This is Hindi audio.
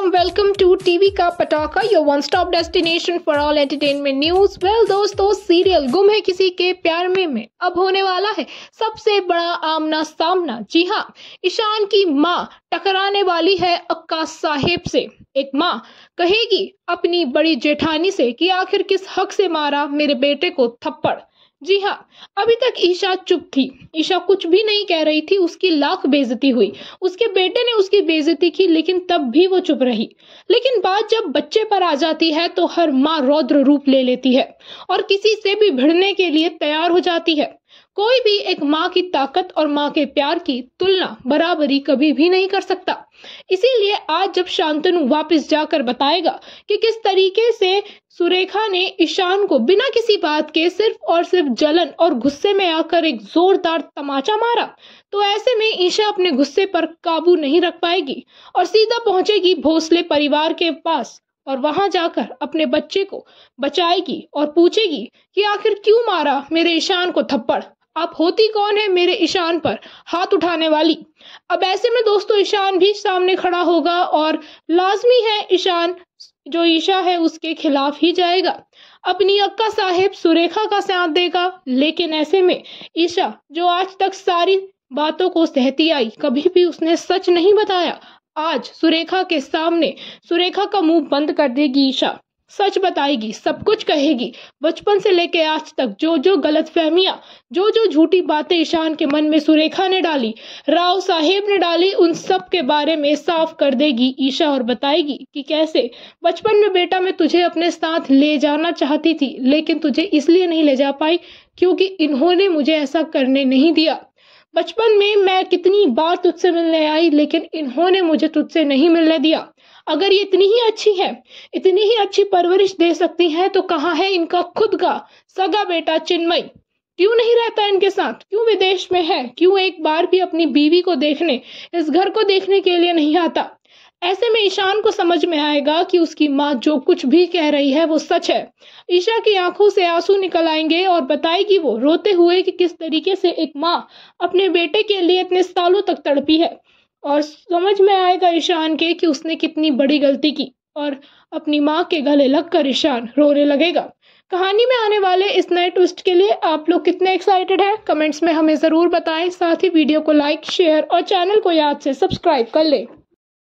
warm welcome to TV का पटाखा your one stop destination for all entertainment news well दोस्तों सीरियल गुम है किसी के प्यार में में अब होने वाला है सबसे बड़ा आमना सामना जी हाँ ईशान की माँ टकराने वाली है अक्का साहेब से एक माँ कहेगी अपनी बड़ी जेठानी से कि आखिर किस हक से मारा मेरे बेटे को थप्पड़ जी हाँ अभी तक ईशा चुप थी ईशा कुछ भी नहीं कह रही थी उसकी लाख बेजती हुई उसके बेटे ने उसकी बेजती की लेकिन तब भी वो चुप रही लेकिन बात जब बच्चे पर आ जाती है तो हर माँ रौद्र रूप ले लेती है और किसी से भी भिड़ने के लिए तैयार हो जाती है कोई भी एक माँ की ताकत और माँ के प्यार की तुलना बराबरी कभी भी नहीं कर सकता इसीलिए आज जब शांतनु वापस जाकर बताएगा कि किस तरीके से सुरेखा ने ईशान को बिना किसी बात के सिर्फ और सिर्फ जलन और गुस्से में आकर एक जोरदार तमाचा मारा तो ऐसे में ईशा अपने गुस्से पर काबू नहीं रख पाएगी और सीधा पहुंचेगी भोसले परिवार के पास और वहां जाकर अपने बच्चे को बचाएगी और पूछेगी कि आखिर क्यों मारा मेरे ईशान को थप्पड़ आप होती कौन है मेरे ईशान पर हाथ उठाने वाली अब ऐसे में दोस्तों ईशान भी सामने खड़ा होगा और लाजमी है ईशान जो ईशा है उसके खिलाफ ही जाएगा अपनी अक्का साहेब सुरेखा का साथ देगा लेकिन ऐसे में ईशा जो आज तक सारी बातों को सहती आई कभी भी उसने सच नहीं बताया आज सुरेखा के सामने सुरेखा का मुंह बंद कर देगी ईशा सच बताएगी सब कुछ कहेगी बचपन से लेकर आज तक जो जो गलत फहमियाँ जो जो झूठी बातें ईशान के मन में सुरेखा ने डाली राव साहेब ने डाली उन सब के बारे में साफ कर देगी ईशा और बताएगी कि कैसे बचपन में बेटा मैं तुझे अपने साथ ले जाना चाहती थी लेकिन तुझे इसलिए नहीं ले जा पाई क्योंकि इन्होंने मुझे ऐसा करने नहीं दिया बचपन में मैं कितनी बार तुझसे मिलने आई लेकिन इन्होंने मुझे तुझसे नहीं मिलने दिया अगर ये इतनी ही अच्छी है इतनी ही अच्छी परवरिश दे सकती है तो कहाँ है इनका खुद का सगा बेटा चिन्मई क्यों नहीं रहता इनके साथ क्यों विदेश में है क्यों एक बार भी अपनी बीवी को देखने इस घर को देखने के लिए नहीं आता ऐसे में ईशान को समझ में आएगा कि उसकी माँ जो कुछ भी कह रही है वो सच है ईशा की आंखों से आंसू निकल आएंगे और बताएगी वो रोते हुए कि किस तरीके से एक माँ अपने बेटे के लिए इतने सालों तक तड़पी है और समझ में आएगा ईशान के कि उसने कितनी बड़ी गलती की और अपनी माँ के गले लगकर ईशान रोने लगेगा कहानी में आने वाले इस नए ट्विस्ट के लिए आप लोग कितने एक्साइटेड हैं कमेंट्स में हमें ज़रूर बताएं साथ ही वीडियो को लाइक शेयर और चैनल को याद से सब्सक्राइब कर लें